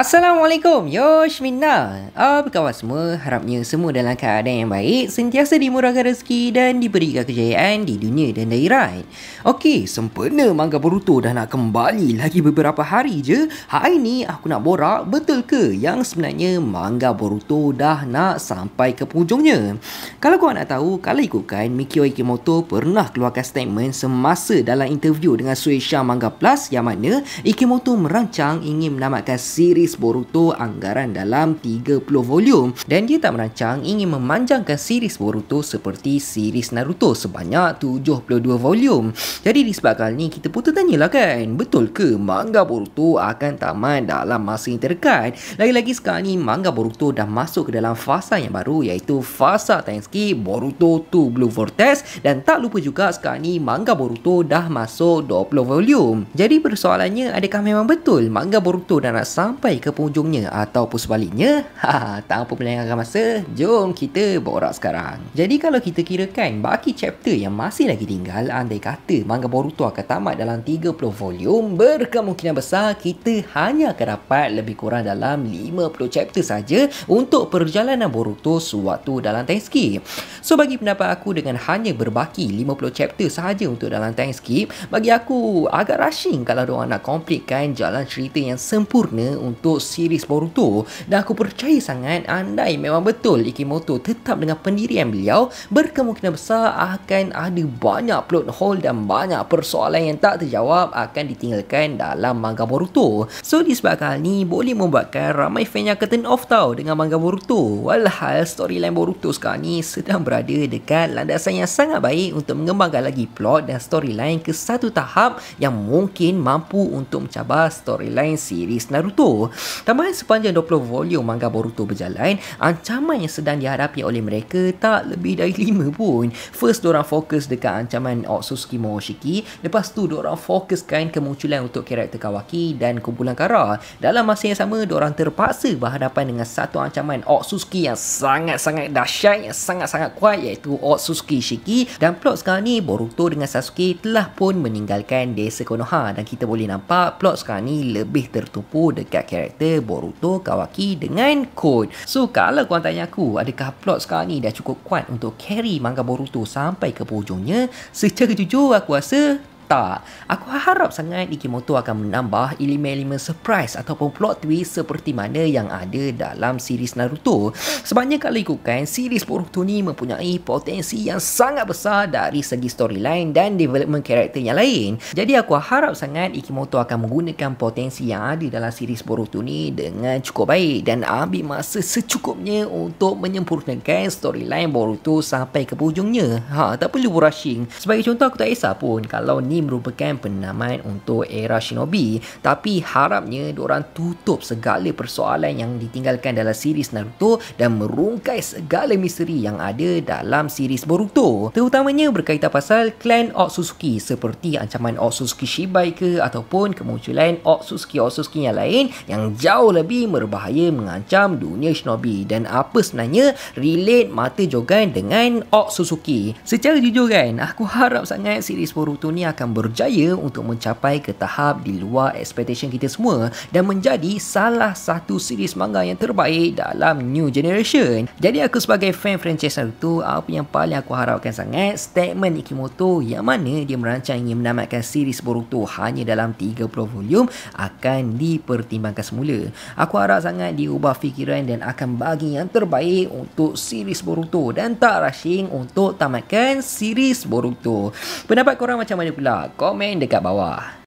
Assalamualaikum, Yosh Minna. Apa khabar semua? Harapnya semua dalam keadaan yang baik, sentiasa dimurahkan rezeki dan diberikan kejayaan di dunia dan daerah. Okey, sempena Mangga Boruto dah nak kembali lagi beberapa hari je. Hari ni aku nak borak betul ke yang sebenarnya Mangga Boruto dah nak sampai ke pujungnya? Kalau kau nak tahu, kalau ikutkan Mikio Ikemoto pernah keluarkan statement semasa dalam interview dengan Suisha Mangga Plus yang mana Ikemoto merancang ingin menamatkan siri series Boruto anggaran dalam 30 volume dan dia tak merancang ingin memanjangkan series Boruto seperti series Naruto sebanyak 72 volume. Jadi disebabkan ni kita pun tertanyalah kan, betul ke manga Boruto akan tamat dalam masa yang terdekat? Lagi-lagi sekarang ni manga Boruto dah masuk ke dalam fasa yang baru iaitu fasa Tenski Boruto 2 Blue Vortex dan tak lupa juga sekarang ni manga Boruto dah masuk 20 volume. Jadi persoalannya adakah memang betul manga Boruto dah nak sampai ke penghujungnya ataupun sebaliknya ha, tanpa melengahkan masa jom kita borak sekarang jadi kalau kita kirakan baki chapter yang masih lagi tinggal andai kata manga Boruto akan tamat dalam 30 volume berkemungkinan besar kita hanya akan dapat lebih kurang dalam 50 chapter saja untuk perjalanan Boruto sewaktu dalam time skip so bagi pendapat aku dengan hanya berbaki 50 chapter saja untuk dalam time skip bagi aku agak rushing kalau diorang nak komplitkan jalan cerita yang sempurna untuk untuk siri Boruto dan aku percaya sangat andai memang betul Ikimoto tetap dengan pendirian beliau berkemungkinan besar akan ada banyak plot hole dan banyak persoalan yang tak terjawab akan ditinggalkan dalam manga Boruto so disebabkan hal ni boleh membuatkan ramai fan yang turn off tau dengan manga Boruto walhal storyline Boruto sekarang ni sedang berada dekat landasan yang sangat baik untuk mengembangkan lagi plot dan storyline ke satu tahap yang mungkin mampu untuk mencabar storyline series Naruto. Tambahan sepanjang 20 volume manga Boruto berjalan, ancaman yang sedang dihadapi oleh mereka tak lebih dari 5 pun. First, diorang fokus dekat ancaman Otsutsuki Mooshiki. Lepas tu, diorang fokuskan kemunculan untuk karakter Kawaki dan kumpulan Kara. Dalam masa yang sama, diorang terpaksa berhadapan dengan satu ancaman Otsutsuki yang sangat-sangat dahsyat, yang sangat-sangat kuat iaitu Otsutsuki Shiki. Dan plot sekarang ni, Boruto dengan Sasuke telah pun meninggalkan desa Konoha dan kita boleh nampak plot sekarang ni lebih tertumpu dekat karakter karakter Boruto Kawaki dengan Code So kalau korang tanya aku adakah plot sekarang ni dah cukup kuat untuk carry manga Boruto sampai ke hujungnya secara jujur aku rasa tak? Aku harap sangat Ikimoto akan menambah elemen-elemen surprise ataupun plot twist seperti mana yang ada dalam series Naruto. Sebabnya kalau ikutkan, series Boruto ni mempunyai potensi yang sangat besar dari segi storyline dan development karakter yang lain. Jadi aku harap sangat Ikimoto akan menggunakan potensi yang ada dalam series Boruto ni dengan cukup baik dan ambil masa secukupnya untuk menyempurnakan storyline Boruto sampai ke hujungnya. Ha, tak perlu rushing. Sebagai contoh aku tak kisah pun kalau ni merupakan penamaan untuk era Shinobi tapi harapnya diorang tutup segala persoalan yang ditinggalkan dalam siri Naruto dan merungkai segala misteri yang ada dalam siri Boruto terutamanya berkaitan pasal klan Otsutsuki seperti ancaman Otsutsuki Shibai ke ataupun kemunculan Otsutsuki-Otsutsuki yang lain yang jauh lebih berbahaya mengancam dunia Shinobi dan apa sebenarnya relate mata jogan dengan Otsutsuki secara jujur kan aku harap sangat siri Boruto ni akan yang berjaya untuk mencapai ke tahap di luar expectation kita semua dan menjadi salah satu series manga yang terbaik dalam new generation. Jadi aku sebagai fan franchise Naruto, apa yang paling aku harapkan sangat statement Ikimoto yang mana dia merancang ingin menamatkan series Boruto hanya dalam 30 volume akan dipertimbangkan semula. Aku harap sangat dia ubah fikiran dan akan bagi yang terbaik untuk series Boruto dan tak rushing untuk tamatkan series Boruto. Pendapat korang macam mana pula? komen dekat bawah.